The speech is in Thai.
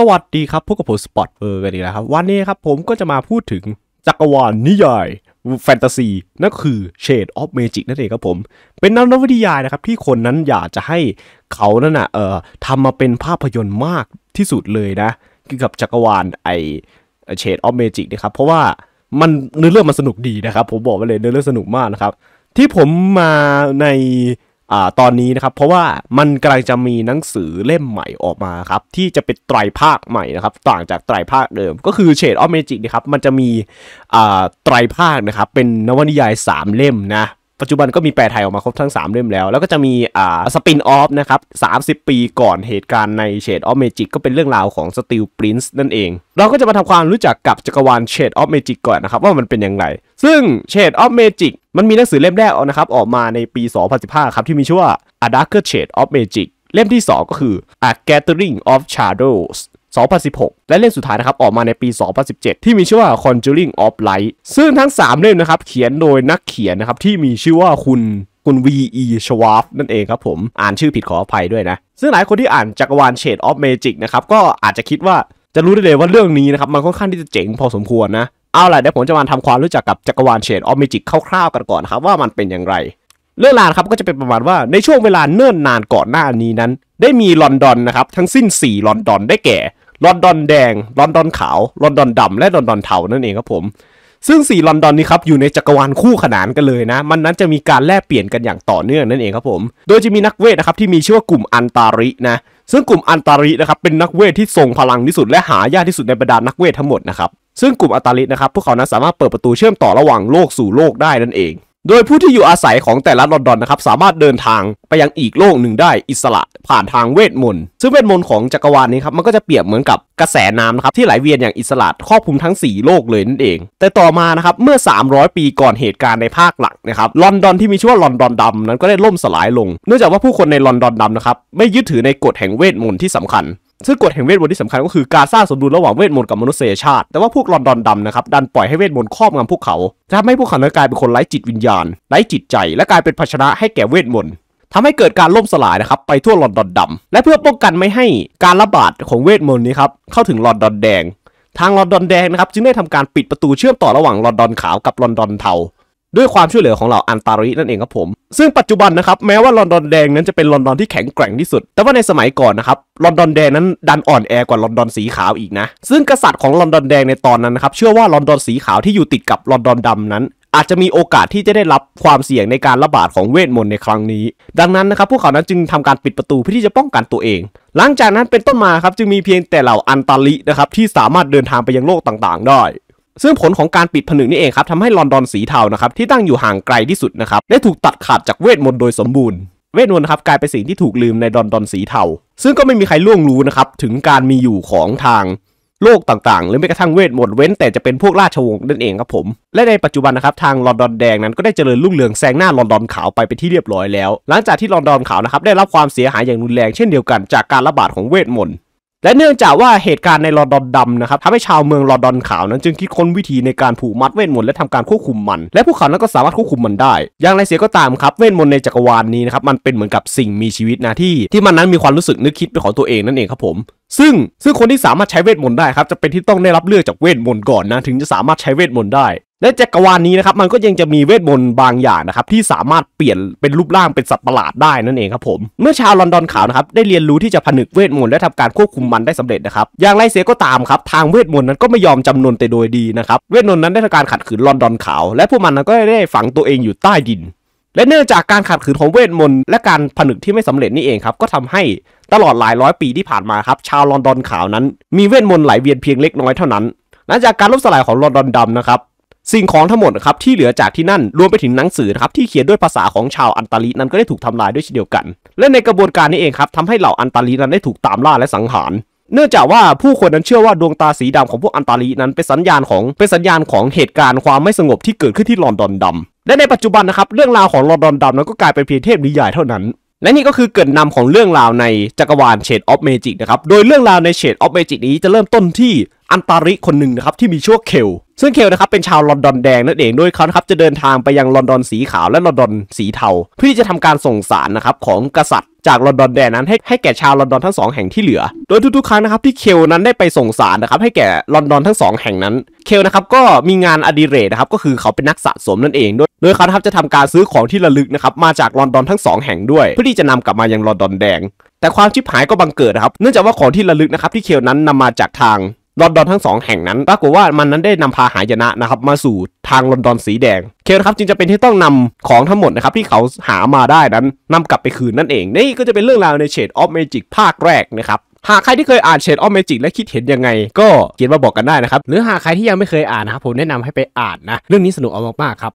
สวัสดีครับพวกกับผมสปอตเบอร์กันอีกแล้วครับ วันนี้ครับผมก็จะมาพูดถึงจักรวาลนิยายแฟนตาซีนั่นคือ Shade of Magic นั่นเองครับผม เป็นนักนวิทยายนะครับ ที่คนนั้นอยากจะให้เขานั่นนะเอ่อทำมาเป็นภาพยนตร์มากที่สุดเลยนะเกี่ยวกับจักรวาลไอเชดออฟเมจิกนะครับ เพราะว่ามันเนื้อเรื่องมันสนุกดีนะครับ ผมบอกไว้เลยเนื้อเรื่องสนุกมากนะครับ ที่ผมมาในอ่าตอนนี้นะครับเพราะว่ามันกำลังจะมีหนังสือเล่มใหม่ออกมาครับที่จะเป็นไตรภาคใหม่นะครับ ต่างจากไตรภาคเดิม ก็คือเฉดออ of m a g นะครับมันจะมีอ่าไตรภาคนะครับเป็นนวนิยาย 3 เล่มนะปัจจุบันก็มีแปลไทยออกมาครบทั้ง 3เล่มแล้ว แล้วก็จะมี อ่า สปินออฟนะครับ30 ปีก่อนเหตุการณ์ใน Shade of Magic ก็เป็นเรื่องราวของ Steel Prince นั่นเอง เราก็จะมาทำความรู้จักกับจักรวาล Shade of Magic ก่อนนะครับ ว่ามันเป็นยังไง ซึ่ง Shade of Magic มันมีหนังสือเล่มแรกออกนะครับออกมาในปี 2015ครับที่มีชื่อว่า A Darker Shade of Magic เล่มที่ 2 ก็คือ A Gathering of Shadows 2016 และเล่มสุดท้ายนะครับออกมาในปี2017 ที่มีชื่อว่า Conjuring of Light ซึ่งทั้ง 3 เล่มนะครับเขียนโดยนักเขียนนะครับที่มีชื่อว่าคุณคุณ V.E. s w a b นั่นเองครับผม อ่านชื่อผิดขออภัยด้วยนะ ซึ่งหลายคนที่อ่านจักรวาล Shade of Magic นะครับก็อาจจะคิดว่าจะรู้ได้เลยว่าเรื่องนี้นะครับมันค่อนข้างที่จะเจ๋งพอสมควรนะ เอาล่ะเดี๋ยวผมจะมาทำความรู้จักกับจักรวาล Shade of Magic คร่าวๆกันก่อนครับว่ามันเป็นอย่างไรเรื่องราวครับก็จะเป็นประมาณว่าในช่วงเวลาเนิ่นนานก่อนหน้านี้นั้น ได้มีลอนดอนนะครับทั้งสิ้น 4 ลอนดอนได้แก่ ลอนดอนแดง ลอนดอนขาวลอนดอนดำและลอนดอนเทานั่นเองครับผมซึ่ง4ลอนดอนนี้ครับอยู่ในจักรวาลคู่ขนานกันเลยนะมันนั้นจะมีการแลกเปลี่ยนกันอย่างต่อเนื่องนั่นเองครับผมโดยจะมีนักเวทนะครับที่มีชื่อว่ากลุ่มอันตารินะซึ่งกลุ่มอันตารินะครับเป็นนักเวทที่ทรงพลังที่สุดและหายากที่สุดในบรรดานักเวททั้งหมดนะครับซึ่งกลุ่มอันตารินะครับพวกเขานั้นสามารถเปิดประตูเชื่อมต่อระหว่างโลกสู่โลกได้นั่นเองโดยผู้ที่อยู่อาศัยของแต่ละลอนดอนนะครับสามารถเดินทางไปยังอีกโลกหนึ่งได้อิสระผ่านทางเวทมนต์ซึ่งเวทมนต์ของจักรวาลนี้ครับมันก็จะเปรียบเหมือนกับกระแสน้ำนะครับที่ไหลเวียนอย่างอิสระครอบคลุมทั้ง 4 โลกเลยนั่นเอง แต่ต่อมานะครับเมื่อ 300 ปีก่อนเหตุการณ์ในภาคหลักนะครับลอนดอนที่มีชื่อว่าลอนดอนดำนั้นก็ได้ล่มสลายลง เนื่องจากว่าผู้คนในลอนดอนดำนะครับไม่ยึดถือในกฎแห่งเวทมนต์ที่สำคัญซึ่งกฎแห่งเวทมนต์ที่สำคัญก็คือการสร้างสมดุลระหว่างเวทมนต์กับมนุษยชาติ แต่ว่าพวกลอนดอนดำนะครับดันปล่อยให้เวทมนต์ครอบงำพวกเขาทำให้พวกเขากลายเป็นคนไร้จิตวิญญาณไร้จิตใจ และกลายเป็นภาชนะให้แก่เวทมนต์ทำให้เกิดการล่มสลายนะครับไปทั่วลอนดอนดำและเพื่อป้องกันไม่ให้การระบาดของเวทมนต์นี้ครับเข้าถึงลอนดอนแดง ทางลอนดอนแดงนะครับจึงได้ทำการปิดประตูเชื่อมต่อระหว่างลอนดอนขาวกับลอนดอนเทาด้วยความช่วยเหลือของเหล่าอันตารินั่นเองครับผม ซึ่งปัจจุบันนะครับ แม้ว่าลอนดอนแดงนั้นจะเป็นลอนดอนที่แข็งแกร่งที่สุด แต่ว่าในสมัยก่อนนะครับลอนดอนแดงนั้น ดันอ่อนแอกว่าลอนดอนสีขาวอีกนะซึ่งกษัตริย์ของลอนดอนแดงในตอนนั้นนะครับ เชื่อว่าลอนดอนสีขาวที่อยู่ติดกับลอนดอนดำนั้น อาจจะมีโอกาสที่จะได้รับความเสี่ยงในการระบาดของเวทมนต์ในครั้งนี้ ดังนั้นนะครับพวกเขานั้นจึงทำการปิดประตูเพื่อที่จะป้องกันตัวเอง หลังจากนั้นเป็นต้นมาครับจึงมีเพียงแต่เหล่าอันตาลินะครับที่สามารถเดินทางไปยังโลกต่างๆ ได้ซึ่งผลของการปิดผนึกนี่เองครับทำให้ลอนดอนสีเทานะครับที่ตั้งอยู่ห่างไกลที่สุดนะครับได้ถูกตัดขาดจากเวทมนต์โดยสมบูรณ์เวทมนต์ครับกลายเป็นสิ่งที่ถูกลืมในดอนดอนสีเทาซึ่งก็ไม่มีใครล่วงรู้นะครับถึงการมีอยู่ของทางโลกต่างๆ หรือแม้กระทั่งเวทมนต์เว้นแต่จะเป็นพวกราชวงศ์นั่นเองครับผม และในปัจจุบันนะครับทางลอนดอนแดงนั้นก็ได้เจริญรุ่งเรืองแซงหน้าลอนดอนขาวไปเป็นที่เรียบร้อยแล้ว หลังจากที่ลอนดอนขาวนะครับได้รับความเสียหายอย่างรุนแรงเช่นเดียวกันจากการระบาดของเวทมนต์และเนื่องจากว่าเหตุการณ์ในลอดอนดำนะครับทำให้ชาวเมืองลอดอนขาว นั้นจึงคิดค้นวิธีในการผูกมัดเวทมนต์และทำการควบคุมมัน และพวกเขานั้นก็สามารถควบคุมมันได้ อย่างไรเสียก็ตามครับเวทมนต์ในจักรวาลนนี้นะครับมันเป็นเหมือนกับสิ่งมีชีวิตนะที่ที่มันนั้นมีความรู้สึกนึกคิดเป็นของตัวเองนั่นเองครับผมซึ่งซึ่งคนที่สามารถใช้เวทมนต์ได้ครับจะเป็นที่ต้องได้รับเลือกจากเวทมนต์ก่อนนะถึงจะสามารถใช้เวทมนต์ได้ และจักรวาลนี้นะครับมันก็ยังจะมีเวทมนต์บางอย่างนะครับที่สามารถเปลี่ยนเป็นรูปร่างเป็นสัตว์ประหลาดได้นั่นเองครับผมเมื่อชาวลอนดอนขาวนะครับได้เรียนรู้ที่จะผนึกเวทมนต์และทำการควบคุมมันได้สำเร็จนะครับอย่างไรเสียก็ตามครับทางเวทมนต์นั้นก็ไม่ยอมจำนนแต่โดยดีนะครับเวทมนต์นั้นได้ทำการขัดขืนลอนดอนขาว และพวกมันนั้นก็ได้ฝังตัวเองอยู่ใต้ดินและเนื่องจากการขัดขืนของเวทมนต์และการผนึกที่ไม่สำเร็จนี่เองครับก็ทำให้ตลอดหลายร้อยปีที่ผ่านมาครับชาวลอนดอนขาว นั้นมีเวทมนต์ไหลเวียนเพียงเล็กน้อยเท่านั้นหลังจากการลบสลายของลอนดอนดำนะครับสิ่งของทั้งหมดครับที่เหลือจากที่นั่นรวมไปถึงหนังสือนะครับที่เขียนด้วยภาษาของชาวอันตาลีนั้นก็ได้ถูกทำลายด้วยเช่นเดียวกัน และในกระบวนการนี้เองครับทำให้เหล่าอันตาลีนั้นได้ถูกตามล่าและสังหารเนื่องจากว่าผู้คนนั้นเชื่อว่า ดวงตาสีดำของพวกอันตาลีนั้น เป็นสัญญาณของเป็นสัญญาณของเหตุการณ์ความไม่สงบที่เกิดขึ้นที่ลอนดอนดำและในปัจจุบันนะครับเรื่องราวของลอนดอนดำนั้นก็กลายเป็นเพียงเทพนิยายเท่านั้น และนี่ก็คือเกิดนำของเรื่องราวในจักรวาลเชดออฟเมจิกนะครับโดยเรื่องราวในเชดออฟเมจิกนี้จะเริ่มต้นที่อันตาริคนหนึ่งนะครับที่มีชื่อว่าเคลซึ่งเคลนะครับเป็นชาวลอนดอนแดงนั่นเอง้ดยเขานะครับ จะเดินทางไปยังลอนดอนสีขาวและลอนดอนสีเทาเพื่อที่จะทำการส่งสารนะครับของกษัตริย์จากลอนดอนแดงนั้นให้ให้แก่ชาวลอนดอนทั้งสองแห่งที่เหลือ โดยทุกๆครั้งนะครับที่เคลนั้นได้ไปส่งสารนะครับให้แก่ลอนดอนทั้งสองแห่งนั้น เคลนะครับก็มีงานอดิเรกนะครับก็คือเขาเป็นนักสะสมนั่นเองด้วย โดยเขาครับจะทำการซื้อของที่ระลึกนะครับมาจากลอนดอนทั้งสองแห่งด้วย เพื่อที่จะนำกลับมายังลอนดอนแดง แต่ความชิบหายก็บังเกิดนะครับเนื่องจากว่าของที่ระลึกนะครับที่เคลนั้นนำมาจากทางลอนดอนทั้งสองแห่งนั้นปรากฏว่ามันนั้นได้นำพาหายนะนะครับมาสู่ทางลอนดอนสีแดง เคนะครับจึงจะเป็น ที่ต้องนำของทั้งหมดนะครับที่เขาหามาได้นั้นนำกลับไปคืนนั่นเองนี่ก็จะเป็นเรื่องราวในเฉดออฟเมจิกภาคแรกนะครับหากใครที่เคยอ่านเชดออฟเมจิกและคิดเห็นยังไง ก็เขียนมาบอกกันได้นะครับหรือหากใครที่ยังไม่เคยอ่านนะครับผมแนะนำให้ไปอ่านนะเรื่องนี้สนุกออกมากๆครับ